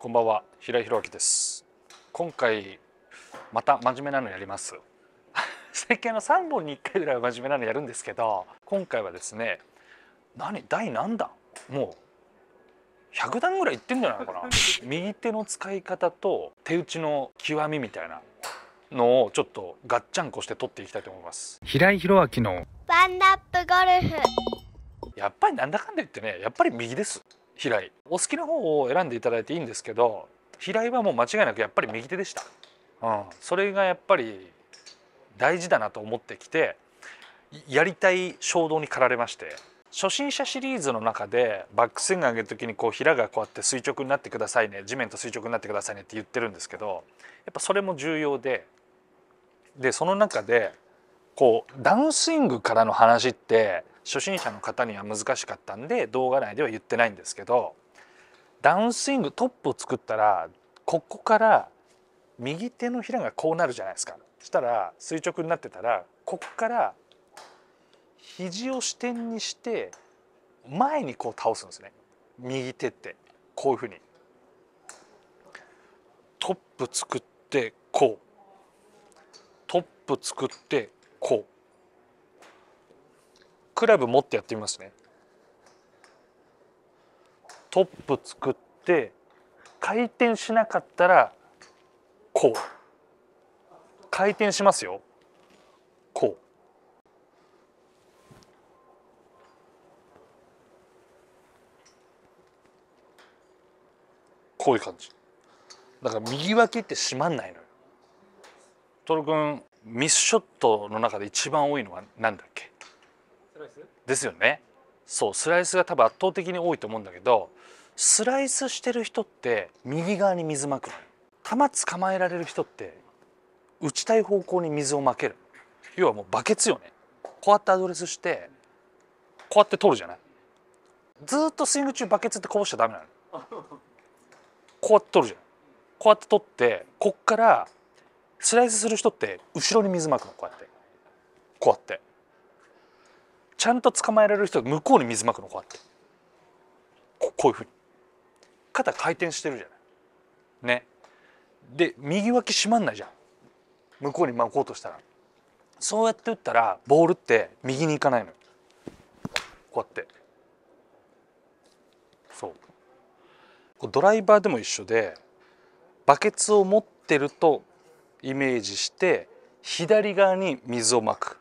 こんばんは平井弘明です今回また真面目なのやります 最近の3本に1回ぐらいは真面目なのやるんですけど今回はですね何第何弾もう100段ぐらい行ってんじゃないのかな右手の使い方と手打ちの極みみたいなのをちょっとガッチャンコして取っていきたいと思います平井弘明のワンナップゴルフやっぱりなんだかんだ言ってねやっぱり右です平井お好きな方を選んでいただいていいんですけど平井はもう間違いなくやっぱり右手でした、うん、それがやっぱり大事だなと思ってきてやりたい衝動に駆られまして初心者シリーズの中でバックスイング上げる時にこう平がこうやって垂直になってくださいね地面と垂直になってくださいねって言ってるんですけどやっぱそれも重要ででその中でこうダウンスイングからの話って初心者の方には難しかったんで動画内では言ってないんですけどダウンスイングトップを作ったらここから右手のひらがこうなるじゃないですかそしたら垂直になってたらここから肘を支点にして前にこう倒すんですね右手ってこういうふうにトップ作ってこうトップ作ってこうクラブ持ってやってみますねトップ作って回転しなかったらこう回転しますよこうこういう感じだから右脇って閉まんないのよトル君ミスショットの中で一番多いのは何だっけですよねそうスライスが多分圧倒的に多いと思うんだけどスライスしてる人って右側に水まく球捕まえられる人って打ちたい方向に水をまける要はもうバケツよねこうやってアドレスしてこうやって取るじゃないずっとスイング中バケツってこぼしちゃダメなのこうやって取るじゃんこうやって取ってこっからスライスする人って後ろに水まくのこうやってこうやってちゃんと捕まえられる人向こうに水まくのこうやってここういうふうに肩回転してるじゃないねで右脇閉まんないじゃん向こうに巻こうとしたらそうやって打ったらボールって右に行かないのこうやってそうドライバーでも一緒でバケツを持ってるとイメージして左側に水をまく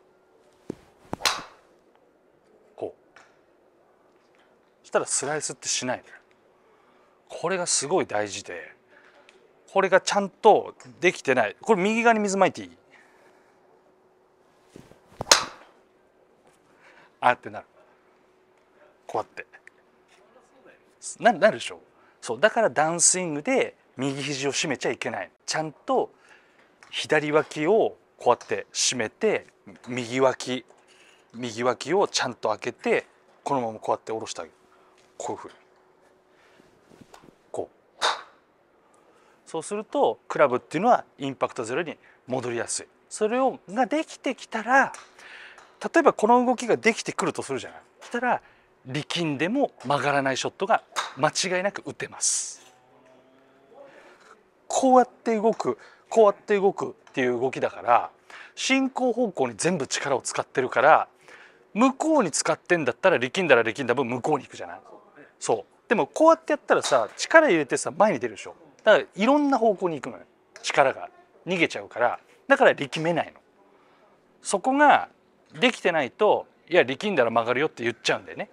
したらスライスってしないこれがすごい大事でこれがちゃんとできてないこれ右側に水まいていいあってなるこうやってななるでしょそうだからダウンスイングで右肘を締めちゃいけないちゃんと左脇をこうやって締めて右脇右脇をちゃんと開けてこのままこうやって下ろしてあげるこうこうそうするとクラブっていうのはインパクトゼロに戻りやすいそれをができてきたら例えばこの動きができてくるとするじゃないしたら力んでも曲がらないショットが間違いなく打てますこうやって動くこうやって動くっていう動きだから進行方向に全部力を使ってるから向こうに使ってんだったら力んだら力んだ分向こうに行くじゃないそうでもこうやってやったらさ力入れてさ前に出るでしょだからいろんな方向に行くのよ力が逃げちゃうからだから力めないのそこができてないといや力んだら曲がるよって言っちゃうんだよね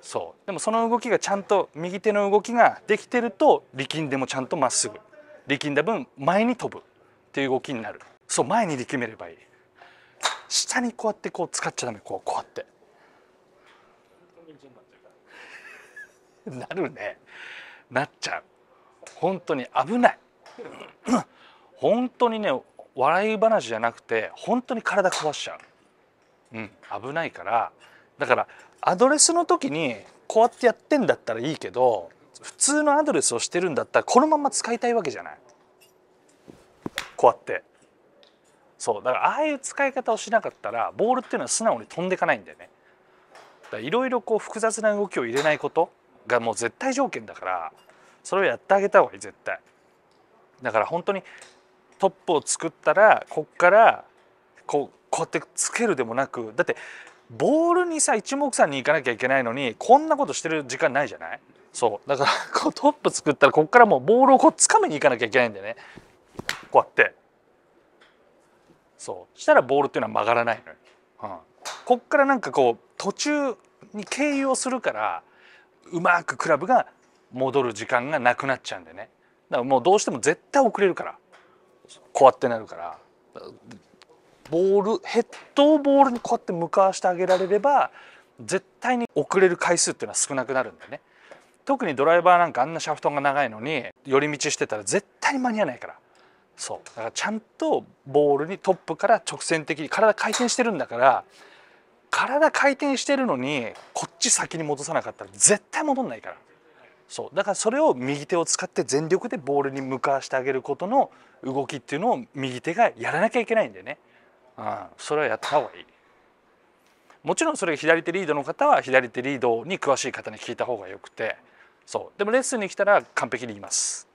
そうでもその動きがちゃんと右手の動きができてると力んでもちゃんとまっすぐ力んだ分前に飛ぶっていう動きになるそう前に力めればいい下にこうやってこう使っちゃダメこうこうやって なるねなっちゃう本当に危ない 本当にね笑い話じゃなくて本当に体壊しちゃう、うん、危ないからだからアドレスの時にこうやってやってんだったらいいけど普通のアドレスをしてるんだったらこのまま使いたいわけじゃないこうやってそうだからああいう使い方をしなかったらボールっていうのは素直に飛んでいかないんだよねいろいろこう複雑な動きを入れないことがもう絶対条件だからそれをやってあげた方がいい絶対だから本当にトップを作ったらこっからこうこうやってつけるでもなくだってボールにさ一目散に行かなきゃいけないのにこんなことしてる時間ないじゃないそうだからこうトップ作ったらこっからもうボールをこう掴みに行かなきゃいけないんだよねこうやってそうしたらボールっていうのは曲がらないのよ、うん、こっからなんかこう途中に経由をするからうまくクラブが戻る時間がなくなっちゃうんでねだからもうどうしても絶対遅れるからこうやってなるからボールヘッドをボールにこうやって向かわしてあげられれば絶対に遅れる回数っていうのは少なくなるんでね特にドライバーなんかあんなシャフトが長いのに寄り道してたら絶対に間に合わないからそうだからちゃんとボールにトップから直線的に体回転してるんだから体回転してるのにこっち先に戻さなかったら絶対戻んないからそうだからそれを右手を使って全力でボールに向かわしてあげることの動きっていうのを右手がやらなきゃいけないんだよね、うん、それはやった方がいいもちろんそれ左手リードの方は左手リードに詳しい方に聞いた方がよくてそうでもレッスンに来たら完璧に言います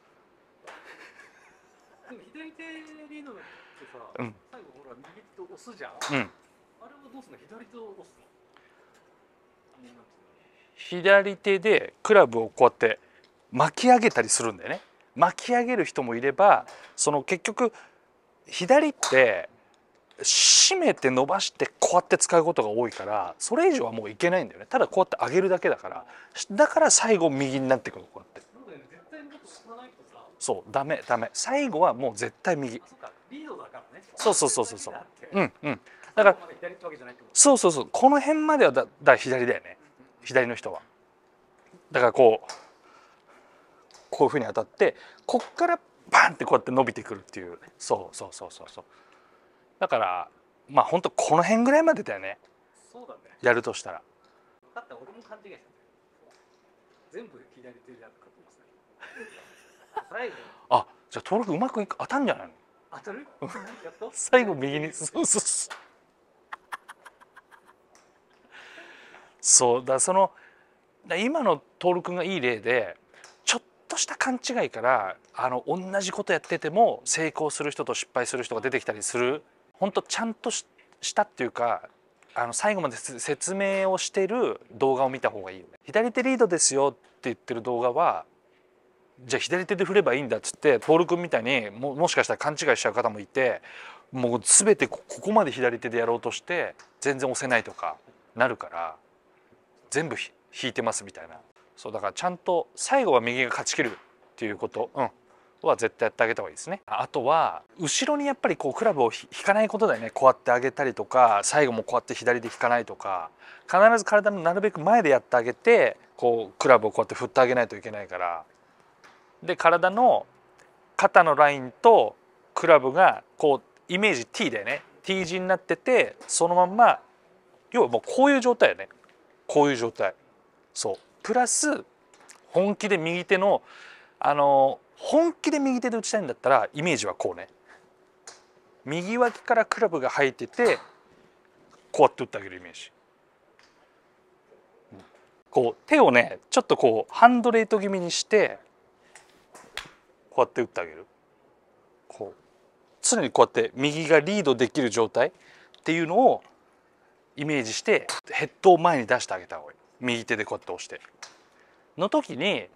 左手リードってさ、うん、最後ほら右手押すじゃん、うん左手でクラブをこうやって巻き上げたりするんだよね巻き上げる人もいればその結局左って締めて伸ばしてこうやって使うことが多いからそれ以上はもういけないんだよねただこうやって上げるだけだからだから最後右になってくるこうやってそうダメダメ最後はもう絶対右そうそうそうそうそううんうんだからそうそうそうこの辺まではだだ左だよね左の人は。だからこうこういうふうに当たってこっからバンってこうやって伸びてくるっていうそうそうそうそうそうだからまあ本当この辺ぐらいまでだよねそうだねやるとしたらだっ俺も勘違いした全部左手でやってますね最後あじゃあ登録うまくいく当たんじゃないの当たる最後右にそうそうそうそうだその今の徹君がいい例でちょっとした勘違いからあの同じことやってても成功する人と失敗する人が出てきたりする本当ちゃんとしたっていうかあの最後まで説明をしてる動画を見た方がいいよね。左手リードですよって言ってる動画はじゃあ左手で振ればいいんだっつって徹君みたいにももしかしたら勘違いしちゃう方もいてもう全てここまで左手でやろうとして全然押せないとかなるから全部引いてますみたいなそうだからちゃんと最後は右が勝ち切るっていうこと、うん、は絶対やってあげた方がいいですねあとは後ろにやっぱりこうクラブを引かないことだよねこうやってあげたりとか最後もこうやって左で引かないとか必ず体のなるべく前でやってあげてこうクラブをこうやって振ってあげないといけないからで体の肩のラインとクラブがこうイメージ T だよね T 字になっててそのまんま要はもうこういう状態よねこういう状態そうプラス本気で右手のあの本気で右手で打ちたいんだったらイメージはこうね右脇からクラブが入っててこうやって打ってあげるイメージこう手をねちょっとこうハンドレート気味にしてこうやって打ってあげるこう常にこうやって右がリードできる状態っていうのをイメージしてヘッドを前に出してあげた方がいい右手でこうやって押しての時に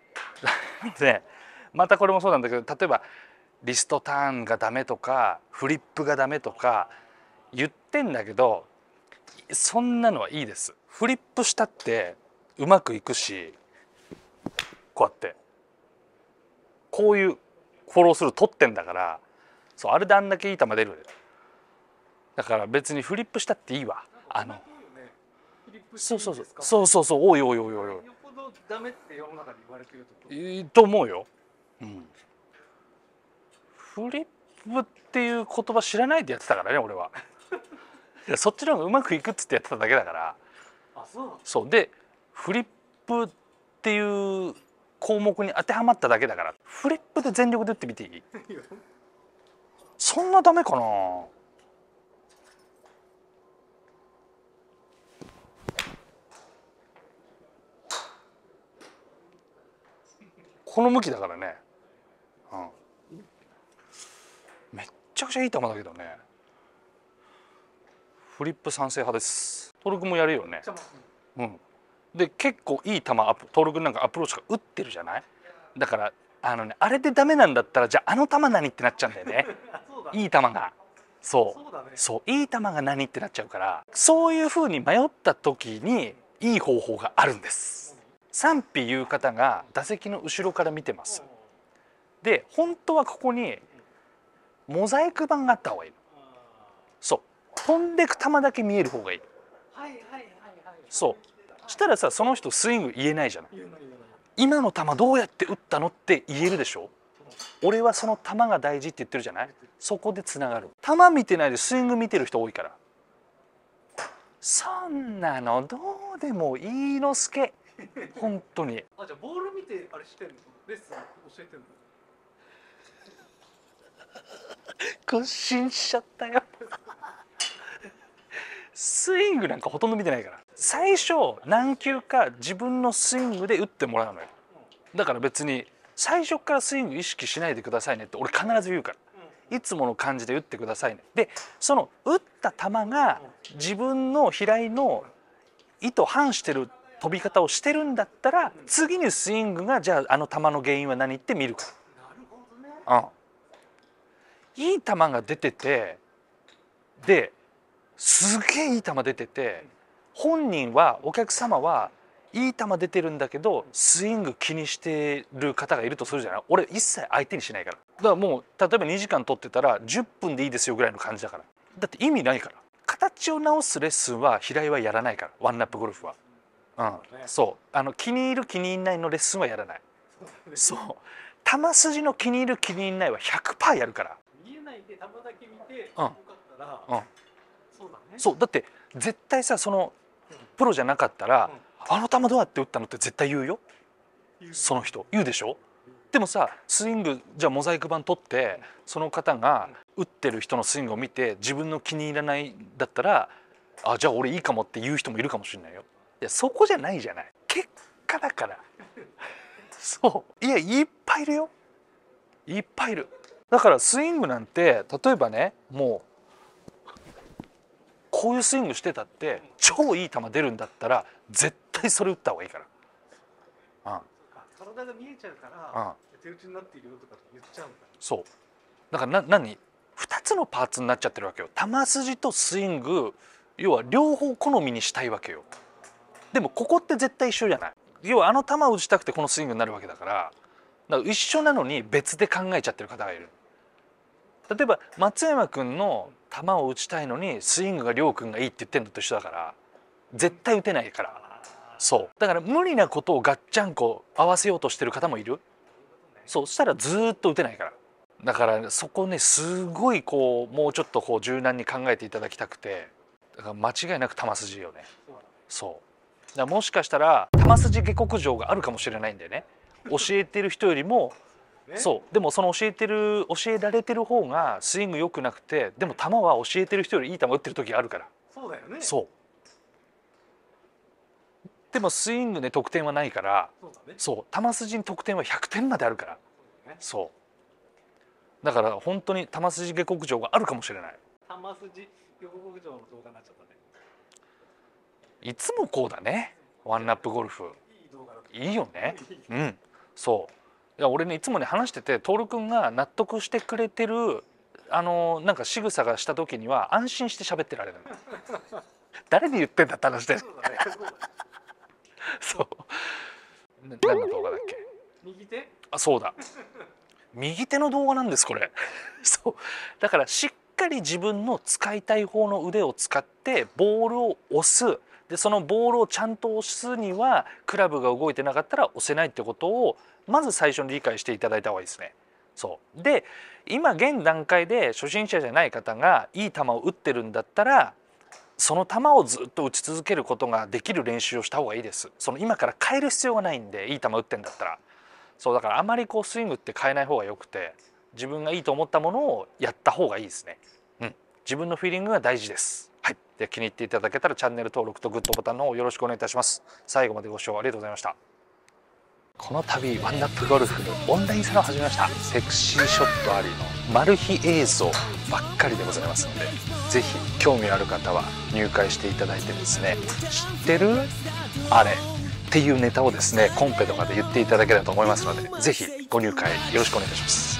で またこれもそうなんだけど例えばリストターンがダメとかフリップがダメとか言ってんだけどそんなのはいいですフリップしたってうまくいくしこうやってこういうフォロースルー取ってんだからそうあれであんだけいい球出るだから別にフリップしたっていいわあのそうそうそうそうそうそうおいおいおいおいおどダメって世の中で言われてるといいと思うよ、うん、フリップっていう言葉知らないでやってたからね俺は いやそっちの方がうまくいくっつってやってただけだからあそうそうでフリップっていう項目に当てはまっただけだからフリップで全力で打ってみていい そんなダメかなこの向きだからね、うん、めっちゃくちゃいい球だけどねフリップ賛成派ですトルクもやるよね、うん、で結構いい球アップトルクなんかアプローチが打ってるじゃないだからあのねあれでダメなんだったらじゃああの球何ってなっちゃうんだよね いい球が。そうそう、ね、いい球が何ってなっちゃうからそういうふうに迷った時にいい方法があるんです賛否言う方が打席の後ろから見てますで本当はここにモザイク版があった方がいいそう飛んでく球だけ見える方がいいそうしたらさその人スイング言えないじゃない今の球どうやって打ったのって言えるでしょ俺はその球が大事って言ってるじゃないそこでつながる球見てないでスイング見てる人多いからそんなのどうでもいいのすけ 本当にあじゃあボール見てあれしてんのレッスン教えてんの屈伸しちゃったよスイングなんかほとんど見てないから最初何球か自分のスイングで打ってもらうのよだから別に最初からスイング意識しないでくださいねって俺必ず言うからいつもの感じで打ってくださいねでその打った球が自分の平井の意図反してる飛び方をしてるんだったら次にスイングがじゃああの球の原因は何って見るかうん、いい球が出ててですげえいい球出てて本人はお客様はいい球出てるんだけどスイング気にしてる方がいるとするじゃない俺一切相手にしないからだからもう例えば2時間取ってたら10分でいいですよぐらいの感じだからだって意味ないから形を直すレッスンは平井はやらないからワンナップゴルフは。うん、そうあの気に入る気に入らないのレッスンはやらないそう玉筋の気に入る気に入らないは100%やるから見えないで玉だけ見て、うん、かったら、うん、そうだねそうだって絶対さそのプロじゃなかったら、うん、あの球どうやって打ったのって絶対言うよその人言うでしょでもさスイングじゃあモザイク版取ってその方が打ってる人のスイングを見て自分の気に入らないだったらあじゃあ俺いいかもって言う人もいるかもしれないよ。いやそこじゃないじゃない結果だからそういやいっぱいいるよいっぱいいるだからスイングなんて例えばねもうこういうスイングしてたって超いい球出るんだったら絶対それ打った方がいいから、うん、体が見えちゃうから、うん、手打ちになっているよとか言っちゃうそうだからな何2つのパーツになっちゃってるわけよ球筋とスイング要は両方好みにしたいわけよでもここって絶対一緒じゃない要はあの球を打ちたくてこのスイングになるわけだからだから一緒なのに別で考えちゃってる方がいる例えば松山君の球を打ちたいのにスイングが亮君がいいって言ってるのと一緒だから絶対打てないからそうだから無理なことをガッチャンコ合わせようとしてる方もいるそうしたらずっと打てないからだからそこねすごいこうもうちょっとこう柔軟に考えていただきたくてだから間違いなく球筋よねそうだもしかしたら玉筋下克上があるかもしれないんだよね教えてる人よりも、ね、そうでもその教えてる教えられてる方がスイング良くなくてでも球は教えてる人よりいい球打ってる時があるからそうだよねそうでもスイングで得点はないからそう、ねそう、球筋に得点は100点まであるからそう、ねそう、だから本当に球筋下克上があるかもしれない玉筋下克上の動画になっちゃったねいつもこうだねワンラップゴルフいいよねうんそう俺ねいつもね話してて徹君が納得してくれてるあのなんか仕草がした時には安心して喋ってられる誰に言ってんだって話でそう何の動画だっけ右手あそうだ右手の動画なんですこれそうだからしっかり自分の使いたい方の腕を使ってボールを押すでそのボールをちゃんと押すにはクラブが動いてなかったら押せないってことをまず最初に理解していただいた方がいいですね。そうで今現段階で初心者じゃない方がいい球を打ってるんだったらその球をずっと打ち続けることができる練習をした方がいいですその今から変える必要がないんでいい球打ってんだったらそうだからあまりこうスイングって変えない方がよくて自分がいいと思ったものをやった方がいいですねうん自分のフィーリングが大事ですで気に入っていただけたらチャンネル登録とグッドボタンの方よろしくお願いいたします最後までご視聴ありがとうございましたこの度ワンナップゴルフのオンラインサロンを始めましたセクシーショットありのマル秘映像ばっかりでございますので是非興味ある方は入会していただいてですね知ってるあれっていうネタをですねコンペとかで言っていただければと思いますので是非ご入会よろしくお願いいたします